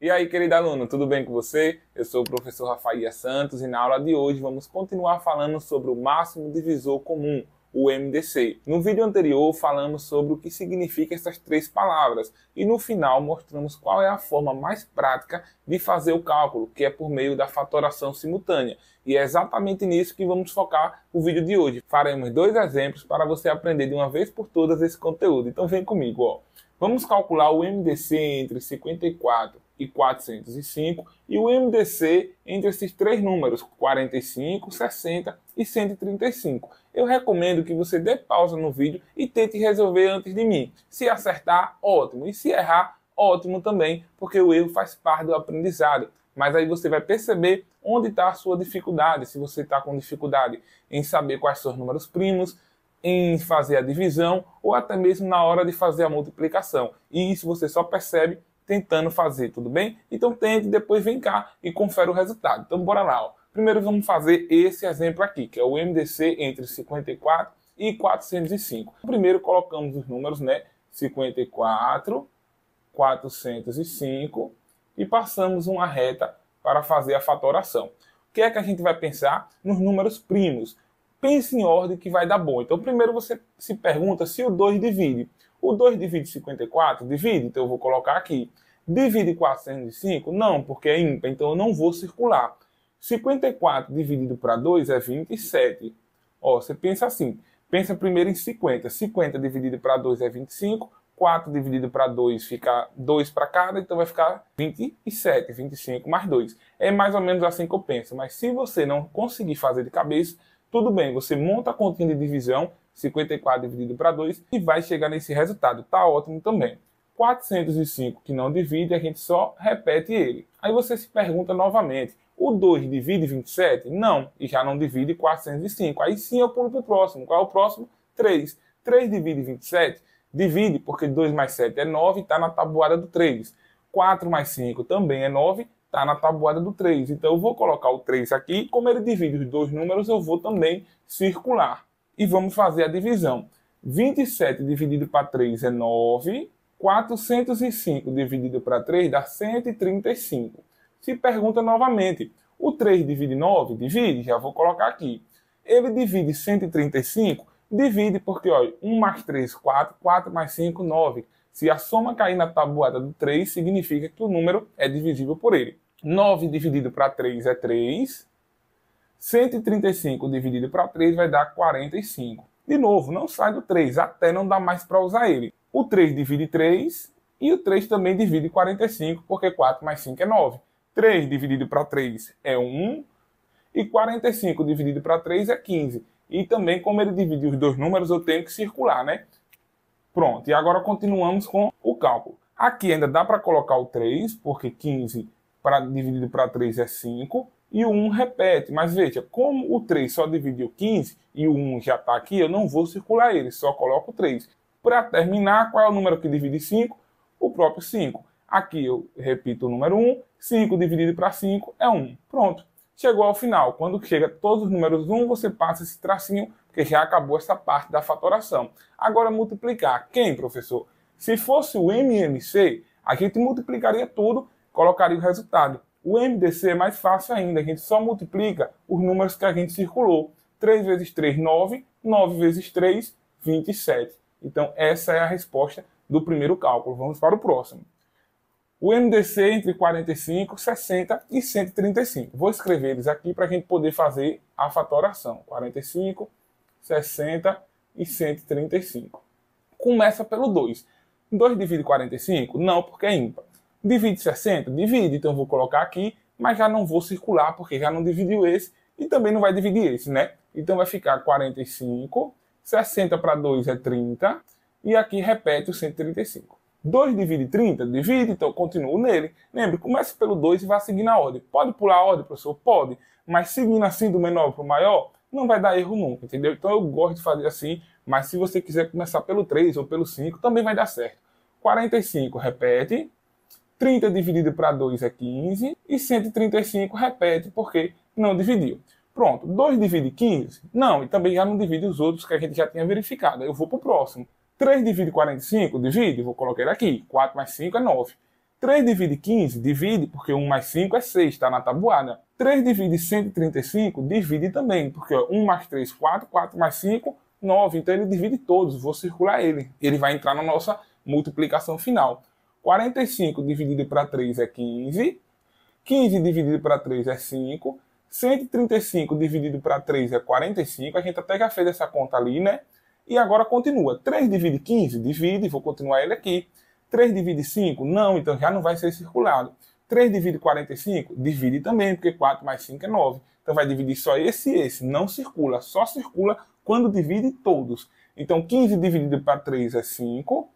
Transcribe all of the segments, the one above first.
E aí, querido aluno, tudo bem com você? Eu sou o professor Rafaia Santos e na aula de hoje vamos continuar falando sobre o máximo divisor comum, o MDC. No vídeo anterior falamos sobre o que significa essas três palavras e no final mostramos qual é a forma mais prática de fazer o cálculo, que é por meio da fatoração simultânea. E é exatamente nisso que vamos focar o vídeo de hoje. Faremos dois exemplos para você aprender de uma vez por todas esse conteúdo. Então vem comigo, ó. Vamos calcular o MDC entre 54 e 405, e o MDC entre esses três números, 45, 60 e 135. Eu recomendo que você dê pausa no vídeo e tente resolver antes de mim. Se acertar, ótimo, e se errar, ótimo também, porque o erro faz parte do aprendizado. Mas aí você vai perceber onde está a sua dificuldade, se você está com dificuldade em saber quais são os números primos, em fazer a divisão ou até mesmo na hora de fazer a multiplicação. E isso você só percebe tentando fazer, tudo bem? Então tente, depois vem cá e confere o resultado. Então bora lá, ó. Primeiro vamos fazer esse exemplo aqui, que é o MDC entre 54 e 405. Então, primeiro colocamos os números, né? 54, 405 e passamos uma reta para fazer a fatoração. O que é que a gente vai pensar nos números primos? Pense em ordem que vai dar bom. Então primeiro você se pergunta se o 2 divide. O 2 divide 54? Divide, então eu vou colocar aqui. Divide 405? Não, porque é ímpar, então eu não vou circular. 54 dividido para 2 é 27. Ó, você pensa assim, pensa primeiro em 50. 50 dividido para 2 é 25, 4 dividido para 2 fica 2 para cada, então vai ficar 27, 25 mais 2. É mais ou menos assim que eu penso, mas se você não conseguir fazer de cabeça, tudo bem, você monta a continha de divisão, 54 dividido para 2 e vai chegar nesse resultado. Está ótimo também. 405 que não divide, a gente só repete ele. Aí você se pergunta novamente, o 2 divide 27? Não, e já não divide 405. Aí sim eu pulo para o próximo. Qual é o próximo? 3. 3 divide 27? Divide, porque 2 mais 7 é 9, está na tabuada do 3. 4 mais 5 também é 9, está na tabuada do 3. Então eu vou colocar o 3 aqui. Como ele divide os dois números, eu vou também circular e vamos fazer a divisão. 27 dividido para 3 é 9. 405 dividido para 3 dá 135. Se pergunta novamente, o 3 divide 9? Divide, já vou colocar aqui. Ele divide 135? Divide porque, olha, 1 mais 3, 4, 4 mais 5, 9. Se a soma cair na tabuada do 3, significa que o número é divisível por ele. 9 dividido para 3 é 3, 135 dividido para 3 vai dar 45. De novo, não sai do 3, até não dá mais para usar ele. O 3 divide 3 e o 3 também divide 45, porque 4 mais 5 é 9. 3 dividido para 3 é 1 e 45 dividido para 3 é 15. E também, como ele divide os dois números, eu tenho que circular, né? Pronto, e agora continuamos com o cálculo. Aqui ainda dá para colocar o 3, porque 15 pra, dividido para 3 é 5 e o 1 repete. Mas veja, como o 3 só dividiu 15 e o 1 já está aqui, eu não vou circular ele, só coloco o 3. Para terminar, qual é o número que divide 5? O próprio 5. Aqui eu repito o número 1, 5 dividido para 5 é 1. Pronto, chegou ao final. Quando chega todos os números 1, você passa esse tracinho, porque já acabou essa parte da fatoração. Agora multiplicar. Quem, professor? Se fosse o MMC, a gente multiplicaria tudo, colocaria o resultado. O MDC é mais fácil ainda, a gente só multiplica os números que a gente circulou. 3 vezes 3, 9. 9 vezes 3, 27. Então, essa é a resposta do primeiro cálculo. Vamos para o próximo. O MDC é entre 45, 60 e 135. Vou escrever eles aqui para a gente poder fazer a fatoração. 45, 60 e 135. Começa pelo 2. 2 divide 45? Não, porque é ímpar. Divide 60? Divide, então vou colocar aqui, mas já não vou circular porque já não dividiu esse e também não vai dividir esse, né? Então vai ficar 45, 60 para 2 é 30 e aqui repete o 135. 2 divide 30, divide, então continuo nele. Lembre, comece pelo 2 e vá seguir na ordem. Pode pular a ordem, professor? Pode, mas seguindo assim do menor para o maior, não vai dar erro nunca, entendeu? Então eu gosto de fazer assim, mas se você quiser começar pelo 3 ou pelo 5, também vai dar certo. 45, repete. 30 dividido para 2 é 15 e 135 repete porque não dividiu. Pronto, 2 divide 15? Não, e também já não divide os outros que a gente já tinha verificado. Eu vou para o próximo. 3 divide 45? Divide, vou colocar ele aqui. 4 mais 5 é 9. 3 divide 15? Divide, porque 1 mais 5 é 6, está na tabuada. 3 divide 135? Divide também, porque ó, 1 mais 3, 4. 4 mais 5, 9. Então ele divide todos, vou circular ele. Ele vai entrar na nossa multiplicação final. 45 dividido para 3 é 15. 15 dividido para 3 é 5. 135 dividido para 3 é 45. A gente até já fez essa conta ali, né? E agora continua. 3 divide 15? Divide, vou continuar ele aqui. 3 divide 5? Não, então já não vai ser circulado. 3 divide 45? Divide também, porque 4 mais 5 é 9. Então vai dividir só esse e esse. Não circula, só circula quando divide todos. Então 15 dividido para 3 é 5.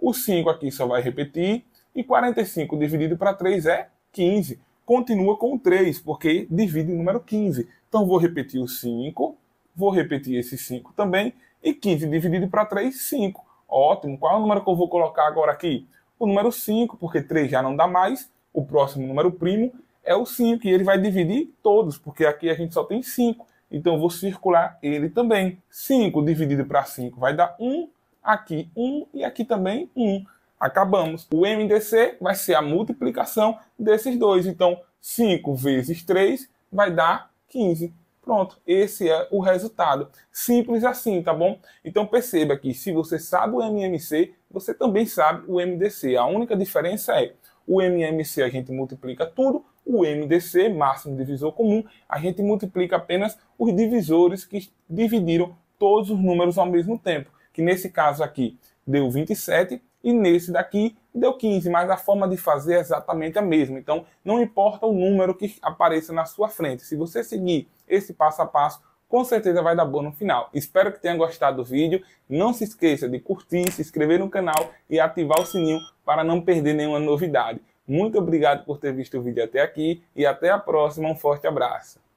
O 5 aqui só vai repetir. E 45 dividido para 3 é 15. Continua com 3, porque divide o número 15. Então, vou repetir o 5. Vou repetir esse 5 também. E 15 dividido para 3, 5. Ótimo. Qual é o número que eu vou colocar agora aqui? O número 5, porque 3 já não dá mais. O próximo número primo é o 5. E ele vai dividir todos, porque aqui a gente só tem 5. Então, vou circular ele também. 5 dividido para 5 vai dar 1 aqui 1 e aqui também 1. Acabamos. O MDC vai ser a multiplicação desses dois. Então, 5 vezes 3 vai dar 15. Pronto, esse é o resultado. Simples assim, tá bom? Então perceba que se você sabe o MMC, você também sabe o MDC. A única diferença é o MMC a gente multiplica tudo, o MDC, máximo divisor comum, a gente multiplica apenas os divisores que dividiram todos os números ao mesmo tempo que nesse caso aqui deu 27 e nesse daqui deu 15, mas a forma de fazer é exatamente a mesma. Então, não importa o número que apareça na sua frente, se você seguir esse passo a passo, com certeza vai dar bom no final. Espero que tenha gostado do vídeo. Não se esqueça de curtir, se inscrever no canal e ativar o sininho para não perder nenhuma novidade. Muito obrigado por ter visto o vídeo até aqui e até a próxima. Um forte abraço.